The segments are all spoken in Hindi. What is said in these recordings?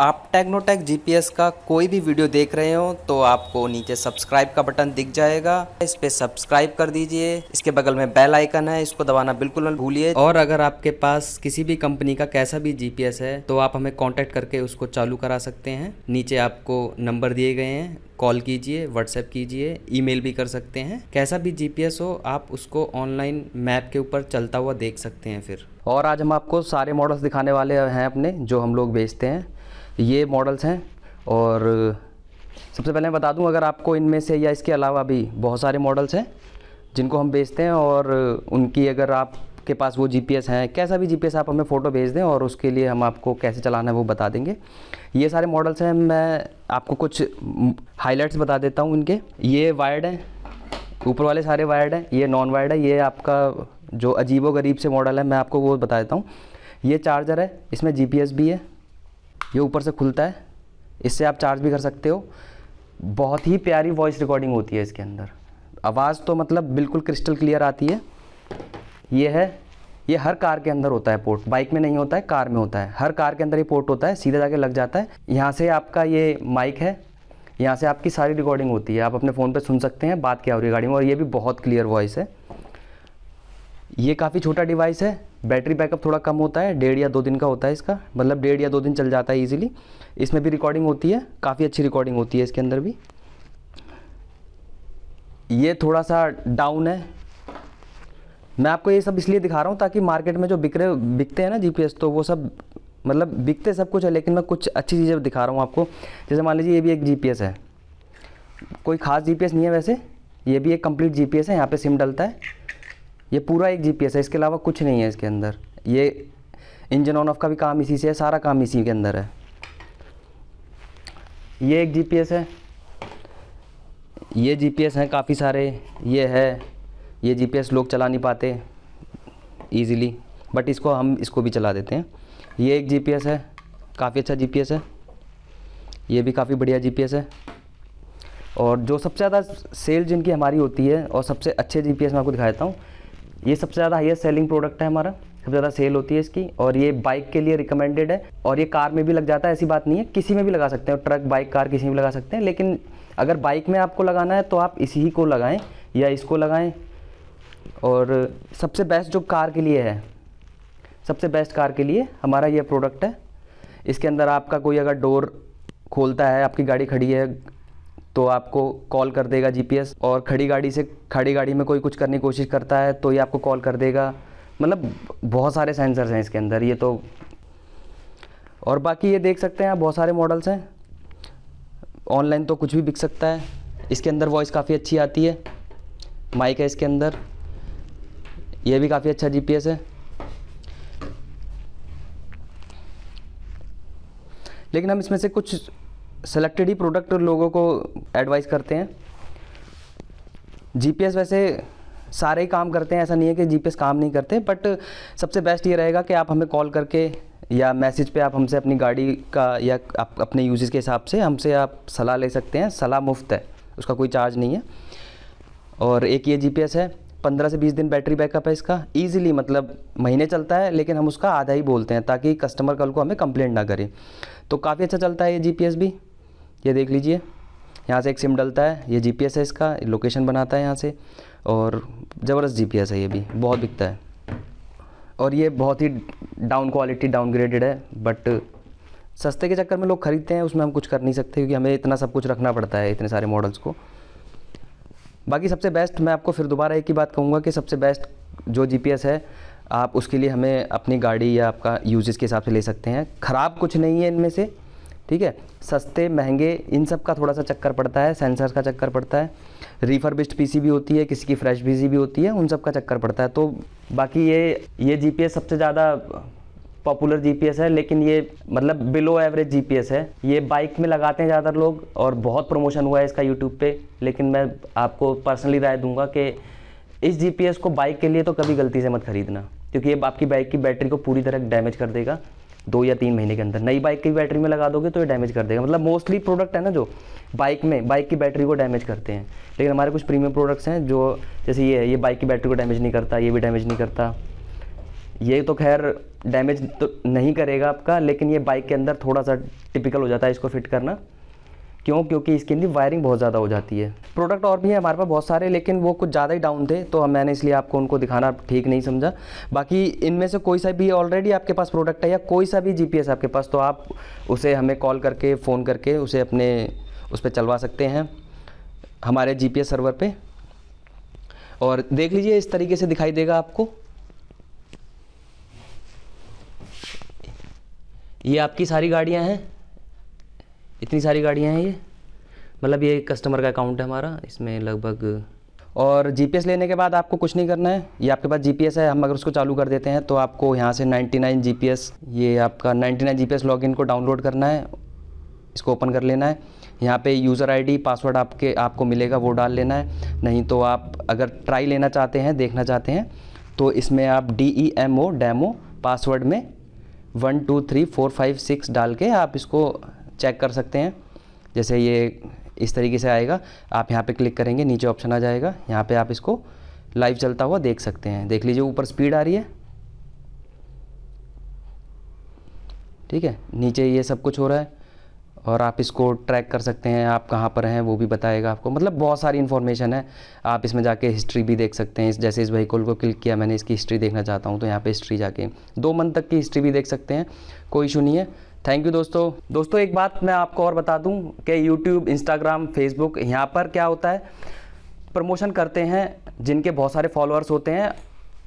आप टेक्नोटेक जीपीएस का कोई भी वीडियो देख रहे हो तो आपको नीचे सब्सक्राइब का बटन दिख जाएगा इस पे सब्सक्राइब कर दीजिए इसके बगल में बेल आइकन है इसको दबाना बिल्कुल मत भूलिए और अगर आपके पास किसी भी कंपनी का कैसा भी जीपीएस है तो आप हमें कांटेक्ट करके उसको चालू करा सकते हैं नीचे आपको नंबर दिए गए हैं कॉल कीजिए व्हाट्सएप कीजिए ईमेल भी कर सकते हैं कैसा भी जीपीएस हो आप उसको ऑनलाइन मैप के ऊपर चलता हुआ देख सकते हैं फिर और आज हम आपको सारे मॉडल्स दिखाने वाले हैं अपने जो हम लोग बेचते हैं ये मॉडल्स हैं और सबसे पहले मैं बता दूं अगर आपको इनमें से या इसके अलावा भी बहुत सारे मॉडल्स हैं जिनको हम बेचते हैं और उनकी अगर आपके पास वो जीपीएस हैं कैसा भी जीपीएस आप हमें फ़ोटो भेज दें और उसके लिए हम आपको कैसे चलाना है वो बता देंगे ये सारे मॉडल्स हैं मैं आपको कुछ हाईलाइट्स बता देता हूँ इनके ये वायर्ड हैं ऊपर वाले सारे वायर्ड हैं ये नॉन वायर्ड है ये आपका जो अजीबो गरीब से मॉडल है मैं आपको वो बता देता हूँ ये चार्जर है इसमें जीपीएस भी है ये ऊपर से खुलता है इससे आप चार्ज भी कर सकते हो बहुत ही प्यारी वॉइस रिकॉर्डिंग होती है इसके अंदर आवाज़ तो मतलब बिल्कुल क्रिस्टल क्लियर आती है ये है ये हर कार के अंदर होता है पोर्ट बाइक में नहीं होता है कार में होता है हर कार के अंदर ये पोर्ट होता है सीधा जाके लग जाता है यहाँ से आपका ये माइक है यहाँ से आपकी सारी रिकॉर्डिंग होती है आप अपने फ़ोन पर सुन सकते हैं बात क्या हो रही है गाड़ी में और ये भी बहुत क्लियर वॉइस है ये काफ़ी छोटा डिवाइस है बैटरी बैकअप थोड़ा कम होता है डेढ़ या दो दिन का होता है इसका मतलब डेढ़ या दो दिन चल जाता है इजीली इसमें भी रिकॉर्डिंग होती है काफ़ी अच्छी रिकॉर्डिंग होती है इसके अंदर भी ये थोड़ा सा डाउन है मैं आपको ये सब इसलिए दिखा रहा हूँ ताकि मार्केट में जो बिक बिकते हैं ना जी तो वो सब मतलब बिकते सब कुछ है लेकिन मैं कुछ अच्छी चीज़ें दिखा रहा हूँ आपको जैसे मान लीजिए ये भी एक जी है कोई ख़ास जी नहीं है वैसे ये भी एक कम्प्लीट जी है यहाँ पर सिम डलता है ये पूरा एक जीपीएस है इसके अलावा कुछ नहीं है इसके अंदर ये इंजन ऑन ऑफ का भी काम इसी से है सारा काम इसी के अंदर है ये एक जीपीएस है ये जीपीएस हैं काफ़ी सारे ये है ये जीपीएस लोग चला नहीं पाते इजीली बट इसको हम इसको भी चला देते हैं ये एक जीपीएस है काफ़ी अच्छा जीपीएस है ये भी काफ़ी बढ़िया जीपीएस है और जो सबसे ज़्यादा सेल जिनकी हमारी होती है और सबसे अच्छे जीपीएस मैं आपको दिखा देता हूँ ये सबसे ज़्यादा हाइस्ट सेलिंग प्रोडक्ट है हमारा सबसे ज़्यादा सेल होती है इसकी और ये बाइक के लिए रिकमेंडेड है और ये कार में भी लग जाता है ऐसी बात नहीं है किसी में भी लगा सकते हैं ट्रक बाइक कार किसी में भी लगा सकते हैं लेकिन अगर बाइक में आपको लगाना है तो आप इसी को लगाएँ या इसको लगाएँ और सबसे बेस्ट जो कार के लिए है सबसे बेस्ट कार के लिए हमारा यह प्रोडक्ट है इसके अंदर आपका कोई अगर डोर खोलता है आपकी गाड़ी खड़ी है तो आपको कॉल कर देगा जीपीएस और खड़ी गाड़ी से खड़ी गाड़ी में कोई कुछ करने की कोशिश करता है तो ये आपको कॉल कर देगा मतलब बहुत सारे सेंसर्स हैं इसके अंदर ये तो और बाकी ये देख सकते हैं आप बहुत सारे मॉडल्स हैं ऑनलाइन तो कुछ भी बिक सकता है इसके अंदर वॉइस काफ़ी अच्छी आती है माइक है इसके अंदर ये भी काफ़ी अच्छा जीपीएस है लेकिन हम इसमें से कुछ सेलेक्टेड ही प्रोडक्ट लोगों को एडवाइस करते हैं जीपीएस वैसे सारे ही काम करते हैं ऐसा नहीं है कि जीपीएस काम नहीं करते बट सबसे बेस्ट ये रहेगा कि आप हमें कॉल करके या मैसेज पे आप हमसे अपनी गाड़ी का या आप अपने यूजेस के हिसाब से हमसे आप सलाह ले सकते हैं सलाह मुफ्त है उसका कोई चार्ज नहीं है और एक ये जी है पंद्रह से बीस दिन बैटरी बैकअप है इसका ईजिली मतलब महीने चलता है लेकिन हम उसका आधा ही बोलते हैं ताकि कस्टमर कल को हमें कंप्लेंट ना करें तो काफ़ी अच्छा चलता है ये जी भी ये देख लीजिए यहाँ से एक सिम डलता है ये जीपीएस है इसका लोकेशन बनाता है यहाँ से और ज़बरदस्त जीपीएस है ये भी बहुत बिकता है और ये बहुत ही डाउन क्वालिटी डाउनग्रेडेड है बट सस्ते के चक्कर में लोग ख़रीदते हैं उसमें हम कुछ कर नहीं सकते क्योंकि हमें इतना सब कुछ रखना पड़ता है इतने सारे मॉडल्स को बाकी सबसे बेस्ट मैं आपको फिर दोबारा एक ही बात कहूँगा कि सबसे बेस्ट जो जीपीएस है आप उसके लिए हमें अपनी गाड़ी या आपका यूजेस के हिसाब से ले सकते हैं ख़राब कुछ नहीं है इनमें से ठीक है सस्ते महंगे इन सब का थोड़ा सा चक्कर पड़ता है सेंसर का चक्कर पड़ता है रिफर्बिश्ड पीसी भी होती है किसी की फ्रेश पीसी भी होती है उन सब का चक्कर पड़ता है तो बाकी ये ये जीपीएस सबसे ज़्यादा पॉपुलर जीपीएस है लेकिन ये मतलब बिलो एवरेज जीपीएस है ये बाइक में लगाते हैं ज़्यादातर लोग और बहुत प्रमोशन हुआ है इसका यूट्यूब पर लेकिन मैं आपको पर्सनली राय दूंगा कि इस जी को बाइक के लिए तो कभी गलती से मत खरीदना क्योंकि ये आपकी बाइक की बैटरी को पूरी तरह डैमेज कर देगा दो या तीन महीने के अंदर नई बाइक की बैटरी में लगा दोगे तो ये डैमेज कर देगा मतलब मोस्टली प्रोडक्ट है ना जो बाइक में बाइक की बैटरी को डैमेज करते हैं लेकिन हमारे कुछ प्रीमियम प्रोडक्ट्स हैं जो जैसे ये ये बाइक की बैटरी को डैमेज नहीं करता ये भी डैमेज नहीं करता ये तो खैर डैमेज तो नहीं करेगा आपका लेकिन ये बाइक के अंदर थोड़ा सा टिपिकल हो जाता है इसको फिट करना क्यों क्योंकि इसके अंदर वायरिंग बहुत ज़्यादा हो जाती है प्रोडक्ट और भी है हमारे पास बहुत सारे लेकिन वो कुछ ज़्यादा ही डाउन थे तो हम मैंने इसलिए आपको उनको दिखाना ठीक नहीं समझा बाकी इनमें से कोई सा भी ऑलरेडी आपके पास प्रोडक्ट है या कोई सा भी जी आपके पास तो आप उसे हमें कॉल करके फ़ोन करके उसे अपने उस पर चलवा सकते हैं हमारे जी सर्वर पर और देख लीजिए इस तरीके से दिखाई देगा आपको ये आपकी सारी गाड़ियां हैं इतनी सारी गाड़ियाँ हैं ये मतलब ये कस्टमर का अकाउंट है हमारा इसमें लगभग और जीपीएस लेने के बाद आपको कुछ नहीं करना है ये आपके पास जीपीएस है हम अगर उसको चालू कर देते हैं तो आपको यहाँ से 99 जीपीएस ये आपका 99 जीपीएस लॉगिन को डाउनलोड करना है इसको ओपन कर लेना है यहाँ पे यूज़र आईडी पासवर्ड आपके आपको मिलेगा वो डाल लेना है नहीं तो आप अगर ट्राई लेना चाहते हैं देखना चाहते हैं तो इसमें आप D E M O demo password में one two three four five six डाल के आप इसको चेक कर सकते हैं जैसे ये इस तरीके से आएगा आप यहाँ पे क्लिक करेंगे नीचे ऑप्शन आ जाएगा यहाँ पे आप इसको लाइव चलता हुआ देख सकते हैं देख लीजिए ऊपर स्पीड आ रही है ठीक है नीचे ये सब कुछ हो रहा है और आप इसको ट्रैक कर सकते हैं आप कहाँ पर हैं वो भी बताएगा आपको मतलब बहुत सारी इन्फॉर्मेशन है आप इसमें जाके हिस्ट्री भी देख सकते हैं जैसे इस वहीकल को क्लिक किया मैंने इसकी हिस्ट्री देखना चाहता हूँ तो यहाँ पे हिस्ट्री जाके दो मंथ तक की हिस्ट्री भी देख सकते हैं कोई इशू नहीं है थैंक यू दोस्तों दोस्तों एक बात मैं आपको और बता दूं कि यूट्यूब इंस्टाग्राम फेसबुक यहाँ पर क्या होता है प्रमोशन करते हैं जिनके बहुत सारे फॉलोअर्स होते हैं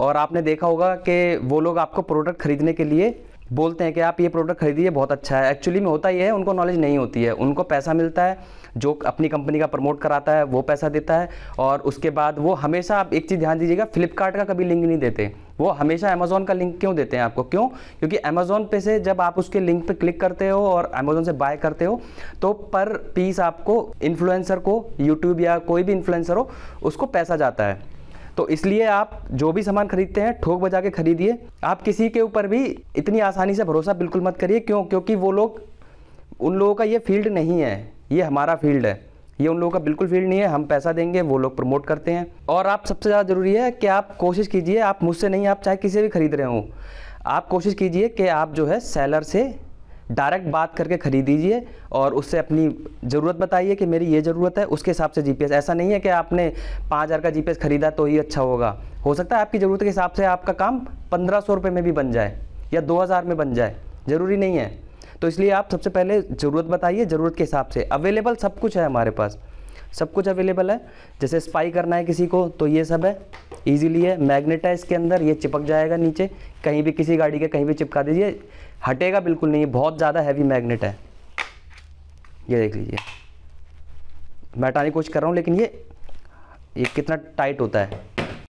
और आपने देखा होगा कि वो लोग आपको प्रोडक्ट ख़रीदने के लिए बोलते हैं कि आप ये प्रोडक्ट खरीदिए बहुत अच्छा है एक्चुअली में होता ही है उनको नॉलेज नहीं होती है उनको पैसा मिलता है जो अपनी कंपनी का प्रमोट कराता है वो पैसा देता है और उसके बाद वो हमेशा आप एक चीज़ ध्यान दीजिएगा फ्लिपकार्ट का कभी लिंक नहीं देते वो हमेशा अमेज़ॉन का लिंक क्यों देते हैं आपको क्यों क्योंकि अमेज़ॉन पे से जब आप उसके लिंक पे क्लिक करते हो और अमेज़ोन से बाय करते हो तो पर पीस आपको इन्फ्लुएंसर को यूट्यूब या कोई भी इन्फ्लुएंसर हो उसको पैसा जाता है तो इसलिए आप जो भी सामान खरीदते हैं ठोक बजा के खरीदिए आप किसी के ऊपर भी इतनी आसानी से भरोसा बिल्कुल मत करिए क्यों क्योंकि वो लोग उन लोगों का ये फील्ड नहीं है ये हमारा फील्ड है ये उन लोगों का बिल्कुल फील्ड नहीं है हम पैसा देंगे वो लोग प्रमोट करते हैं और आप सबसे ज़्यादा ज़रूरी है कि आप कोशिश कीजिए आप मुझसे नहीं आप चाहे किसी भी खरीद रहे हों आप कोशिश कीजिए कि आप जो है सेलर से डायरेक्ट बात करके खरीद दीजिए और उससे अपनी ज़रूरत बताइए कि मेरी ये ज़रूरत है उसके हिसाब से जीपीएस ऐसा नहीं है कि आपने पाँच हज़ार का जीपीएस ख़रीदा तो ही अच्छा होगा हो सकता है आपकी ज़रूरत के हिसाब से आपका काम पंद्रह सौ रुपये में भी बन जाए या दो हज़ार में बन जाए ज़रूरी नहीं है तो इसलिए आप सबसे पहले ज़रूरत बताइए ज़रूरत के हिसाब से अवेलेबल सब कुछ है हमारे पास सब कुछ अवेलेबल है जैसे स्पाई करना है किसी को तो ये सब है ईजीली है मैग्नेट है इसके अंदर ये चिपक जाएगा नीचे कहीं भी किसी गाड़ी के कहीं भी चिपका दीजिए हटेगा बिल्कुल नहीं बहुत ज़्यादा हैवी मैग्नेट है ये देख लीजिए मैं हटाने की कोशिश कर रहा हूँ लेकिन ये ये कितना टाइट होता है